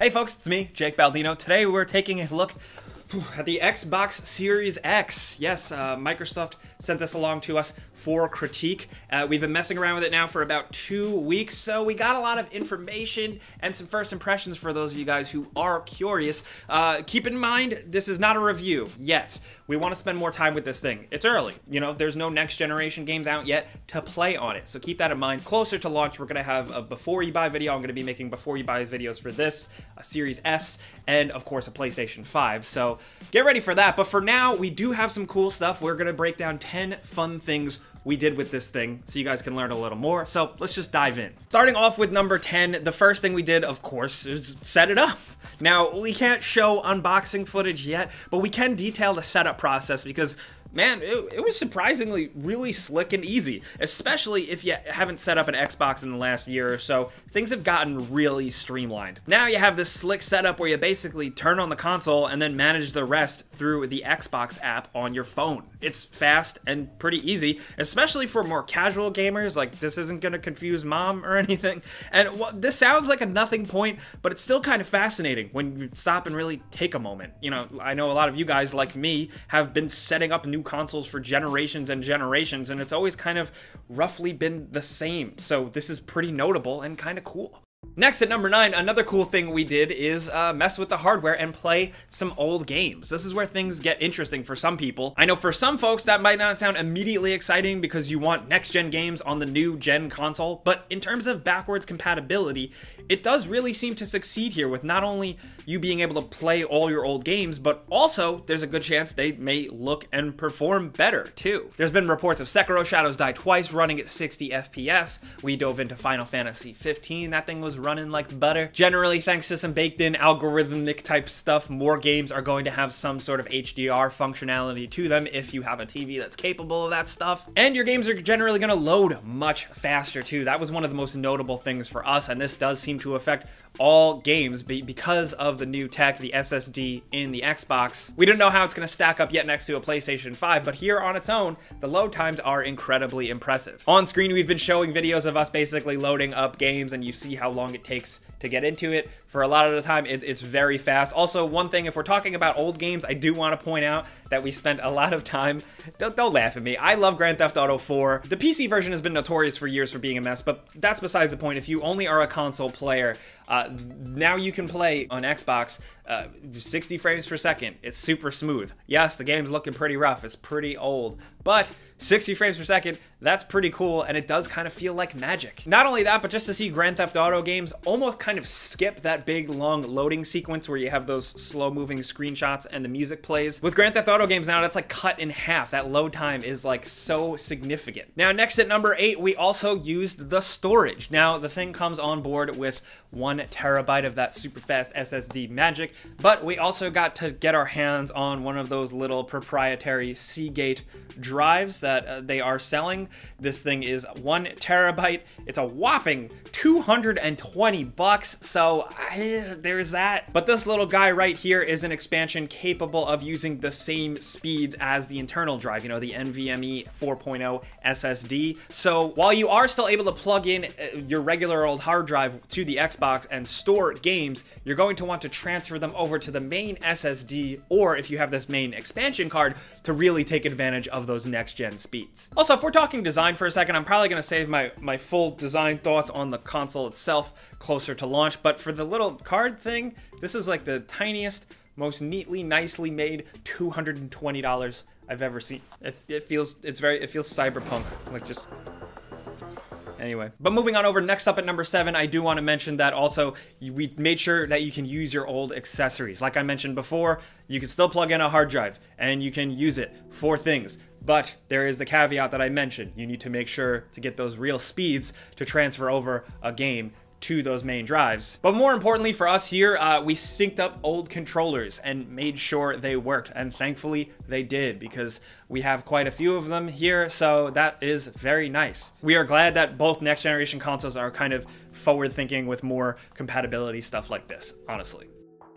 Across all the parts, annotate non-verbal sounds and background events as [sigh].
Hey folks, it's me, Jake Baldino. Today we're taking a look the Xbox Series X. Yes, uh, Microsoft sent this along to us for critique. Uh, we've been messing around with it now for about two weeks, so we got a lot of information and some first impressions for those of you guys who are curious. Uh, keep in mind, this is not a review yet. We want to spend more time with this thing. It's early, you know, there's no next generation games out yet to play on it, so keep that in mind. Closer to launch, we're going to have a before you buy video. I'm going to be making before you buy videos for this, a Series S, and of course a PlayStation 5. So get ready for that. But for now, we do have some cool stuff. We're gonna break down 10 fun things we did with this thing so you guys can learn a little more. So let's just dive in. Starting off with number 10, the first thing we did, of course, is set it up. Now, we can't show unboxing footage yet, but we can detail the setup process because man, it, it, was surprisingly really slick and easy, especially if you haven't set up an Xbox in the last year or so. Things have gotten really streamlined. Now you have this slick setup where you basically turn on the console and then manage the rest through the Xbox app on your phone. It's fast and pretty easy, especially for more casual gamers, like this isn't gonna confuse mom or [laughs] anything. And well, this sounds like a nothing point, but it's still kind of fascinating when you stop and really take a moment. You know, I know a lot of you guys like me have been setting up new new consoles for generations and generations, and it's always kind of roughly been the same. So this is pretty notable and kind of cool. Next at number 9, another cool thing we did is uh, mess with the hardware and play some old games. This is where things get interesting for some people. I know for some folks that might not sound immediately exciting because you want next gen games on the new gen console, but in terms of backwards compatibility, it does really seem to succeed here with not only you being able to play all your old games, but also there's a good chance they may look and perform better too. There's been reports of Sekiro Shadows Die Twice running at 60 FPS. We dove into Final Fantasy 15, that thing was was running like butter. Generally, thanks to some baked-in algorithmic type stuff, more games are going to have some sort of HDR functionality to them if you have a TV that's capable of that stuff. And your games are generally going to load much faster too. That was one of the most notable things for us, and this does seem to affect all games because of the new tech, the SSD in the Xbox. We don't know how it's going to stack up yet next to a PlayStation 5, but here on its own, the load times are incredibly impressive. On screen, we've been showing videos of us basically loading up games and you see how long it takes to get into it for a lot of the time, it, it's very fast. Also, one thing, if we're talking about old games, I do want to point out that we spent a lot of time, don't, don't laugh at me, I love Grand Theft Auto 4. The PC version has been notorious for years for being a mess, but that's besides the point. If you only are a console player, uh, now you can play on Xbox uh, 60 frames per second. It's super smooth. Yes, the game's looking pretty rough. It's pretty old, but 60 frames per second, that's pretty cool, and it does kind of feel like magic. Not only that, but just to see Grand Theft Auto games almost kind of skip that that big long loading sequence where you have those slow moving screenshots and the music plays. With Grand Theft Auto games now, that's like cut in half. That load time is like so significant. Now, next at number eight, we also used the storage. Now, the thing comes on board with one terabyte of that super fast SSD magic, but we also got to get our hands on one of those little proprietary Seagate drives that uh, they are selling. This thing is one terabyte. It's a whopping 220 bucks. So there's that. But this little guy right here is an expansion capable of using the same speeds as the internal drive, you know, the NVMe 4.0 SSD. So while you are still able to plug in uh, your regular old hard drive to the Xbox and store games, you're going to want to transfer them over to the main SSD or if you have this main expansion card to really take advantage of those next gen speeds. Also, if we're talking design for a second, I'm probably gonna save my, my full design thoughts on the console itself closer to launch, but for the little little card thing. This is like the tiniest, most neatly, nicely made $220 I've ever seen. It, it feels, it's very, it feels cyberpunk. Like just anyway. But moving on over, next up at number seven, I do want to mention that also we made sure that you can use your old accessories. Like I mentioned before, you can still plug in a hard drive and you can use it for things. But there is the caveat that I mentioned. You need to make sure to get those real speeds to transfer over a game to those main drives. But more importantly for us here, uh, we synced up old controllers and made sure they worked. And thankfully they did because we have quite a few of them here. So that is very nice. We are glad that both next generation consoles are kind of forward thinking with more compatibility stuff like this, honestly.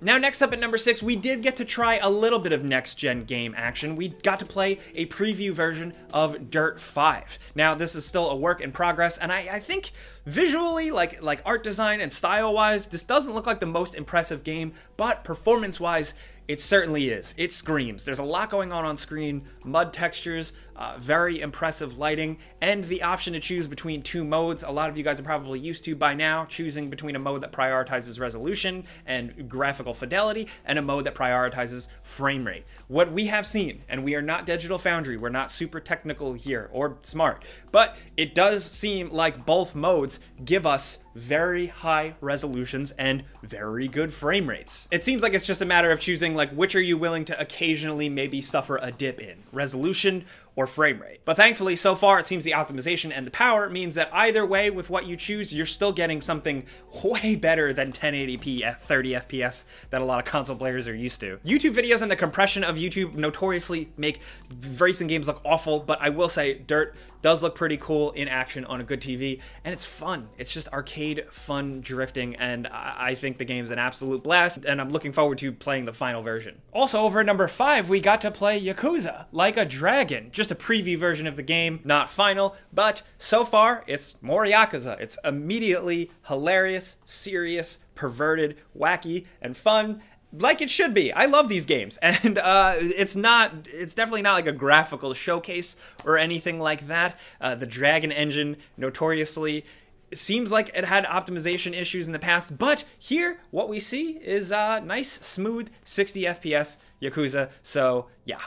Now next up at number 6, we did get to try a little bit of next-gen game action. We got to play a preview version of Dirt 5. Now this is still a work in progress, and I, I think visually, like, like art design and style-wise, this doesn't look like the most impressive game, but performance-wise, it certainly is. It screams. There's a lot going on on screen, mud textures, uh, very impressive lighting, and the option to choose between two modes. A lot of you guys are probably used to by now choosing between a mode that prioritizes resolution and graphical fidelity and a mode that prioritizes frame rate. What we have seen, and we are not Digital Foundry, we're not super technical here or smart, but it does seem like both modes give us very high resolutions and very good frame rates. It seems like it's just a matter of choosing like which are you willing to occasionally maybe suffer a dip in, resolution or frame rate. But thankfully, so far, it seems the optimization and the power means that either way, with what you choose, you're still getting something [laughs] way better than 1080p at 30 FPS that a lot of console players are used to. YouTube videos and the compression of YouTube notoriously make racing games look awful, but I will say Dirt does look pretty cool in action on a good TV, and it's fun. It's just arcade arcade fun drifting, and I think the game's an absolute blast, and I'm looking forward to playing the final version. Also, over at number 5, we got to play Yakuza, Like a Dragon, just a preview version of the game, not final, but so far, it's more Yakuza. It's immediately hilarious, serious, perverted, wacky, and fun, like it should be. I love these games, [laughs] and uh, it's not. It's definitely not like a graphical showcase or anything like that. Uh, the Dragon engine, notoriously seems like it had optimization issues in the past, but here what we see is a uh, nice, smooth 60 FPS Yakuza, so yeah.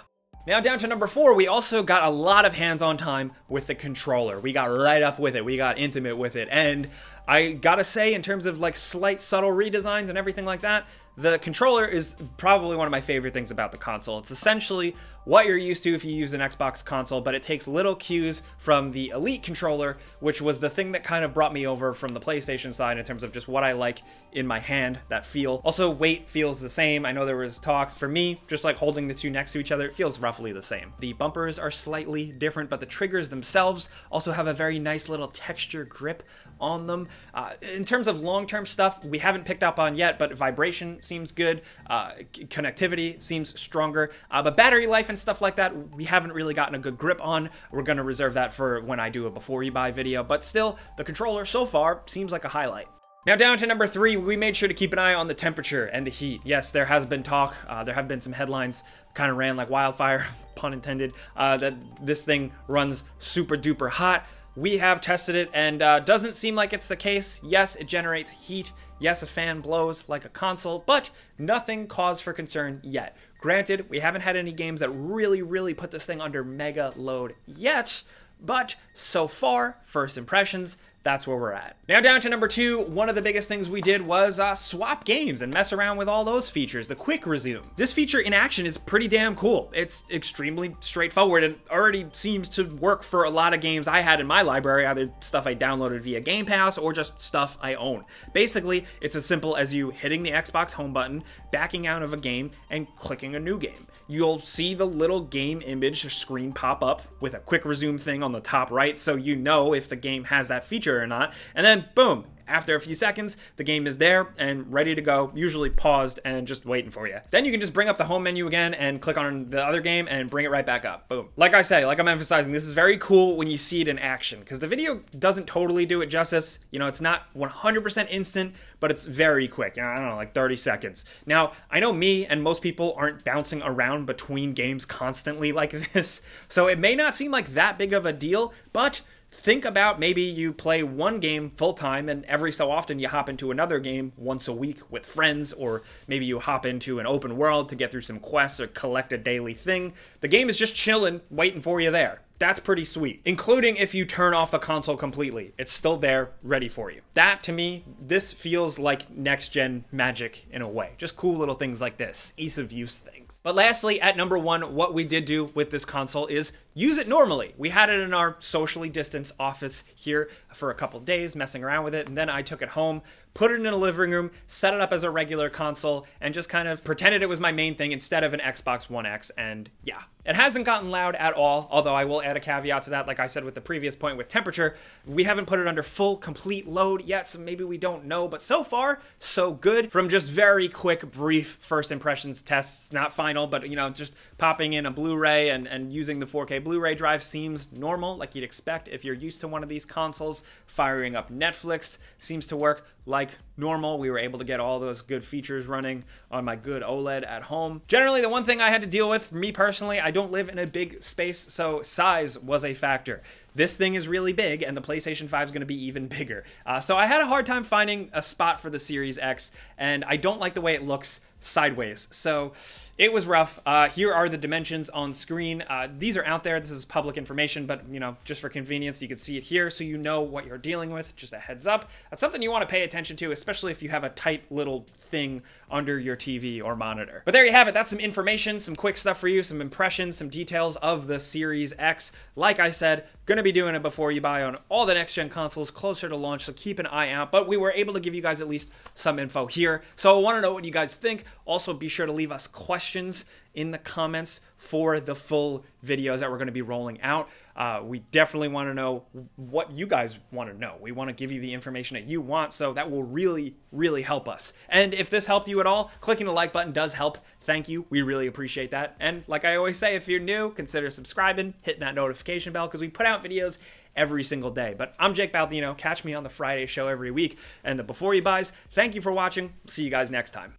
Now down to number four, we also got a lot of hands-on time with the controller. We got right up with it, we got intimate with it, and I gotta say, in terms of like slight subtle redesigns and everything like that, the controller is probably one of my favorite things about the console. It's essentially what you're used to if you use an Xbox console, but it takes little cues from the Elite controller, which was the thing that kind of brought me over from the PlayStation side in terms of just what I like in my hand, that feel. Also, weight feels the same. I know there was talks. For me, just like holding the two next to each other, it feels roughly the same. The bumpers are slightly different, but the triggers themselves also have a very nice little texture grip on them. Uh, in terms of long-term stuff, we haven't picked up on yet, but vibration seems good. Uh, connectivity seems stronger, uh, but battery life and stuff like that, we haven't really gotten a good grip on. We're going to reserve that for when I do a before you buy video, but still, the controller so far seems like a highlight. Now down to number three, we made sure to keep an eye on the temperature and the heat. Yes, there has been talk, uh, there have been some headlines, kind of ran like wildfire, [laughs] pun intended, uh, that this thing runs super duper hot. We have tested it and uh, doesn't seem like it's the case. Yes, it generates heat. Yes, a fan blows like a console, but nothing cause for concern yet. Granted, we haven't had any games that really, really put this thing under mega load yet, but so far, first impressions, that's where we're at. Now down to number two, one of the biggest things we did was uh, swap games and mess around with all those features, the quick resume. This feature in action is pretty damn cool. It's extremely straightforward and already seems to work for a lot of games I had in my library, either stuff I downloaded via Game Pass or just stuff I own. Basically, it's as simple as you hitting the Xbox home button, backing out of a game, and clicking a new game. You'll see the little game image screen pop up with a quick resume thing on the top right, so you know if the game has that feature or not. And then boom, after a few seconds, the game is there and ready to go, usually paused and just waiting for you. Then you can just bring up the home menu again and click on the other game and bring it right back up. Boom. Like I say, like I'm emphasizing, this is very cool when you see it in action because the video doesn't totally do it justice. You know, it's not 100% instant, but it's very quick. You know, I don't know, like 30 seconds. Now, I know me and most people aren't bouncing around between games constantly like [laughs] this, so it may not seem like that big of a deal, but think about maybe you play one game full time and every so often you hop into another game once a week with friends or maybe you hop into an open world to get through some quests or collect a daily thing the game is just chilling waiting for you there that's pretty sweet, including if you turn off the console completely. It's still there, ready for you. That to me, this feels like next gen magic in a way. Just cool little things like this, ease of use things. But lastly, at number one, what we did do with this console is use it normally. We had it in our socially distanced office here for a couple days, messing around with it, and then I took it home put it in a living room, set it up as a regular console, and just kind of pretended it was my main thing instead of an Xbox One X. And yeah, it hasn't gotten loud at all, although I will add a caveat to that. Like I said with the previous point with temperature, we haven't put it under full, complete load yet, so maybe we don't know. But so far, so good from just very quick, brief first impressions tests, not final, but you know, just popping in a Blu ray and, and using the 4K Blu ray drive seems normal, like you'd expect if you're used to one of these consoles. Firing up Netflix seems to work like normal. We were able to get all those good features running on my good OLED at home. Generally, the one thing I had to deal with, me personally, I don't live in a big space, so size was a factor. This thing is really big, and the PlayStation 5 is going to be even [laughs] bigger. Uh, so I had a hard time finding a spot for the Series X, and I don't like the way it looks sideways. So it was rough. Uh, here are the dimensions on screen. Uh, these are out there. This is public information, but you know, just for convenience, you can see it here, so you know what you're dealing with. Just a heads up. That's something you want to pay attention to, especially especially if you have a tight little thing under your TV or monitor. But there you have it. That's some information, some quick stuff for you, some impressions, some details of the Series X. Like I said, gonna be doing it before you buy on all the next gen consoles closer to launch, so keep an eye out. But we were able to give you guys at least some info here. So I wanna know what you guys think. Also, be sure to leave us questions in the comments for the full videos that we're going to be rolling out. Uh, we definitely want to know what you guys want to know. We want to give you the information that you want, so that will really, really help us. And if this helped you at at all, clicking the like button does help. Thank you. We really appreciate that. And like I always say, if you're new, consider subscribing, hitting that notification bell because we put out videos every single day. But I'm Jake Baldino. Catch me on the Friday show every week. And the Before You Buys, thank you for watching. See you guys next time.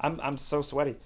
I'm, I'm so sweaty.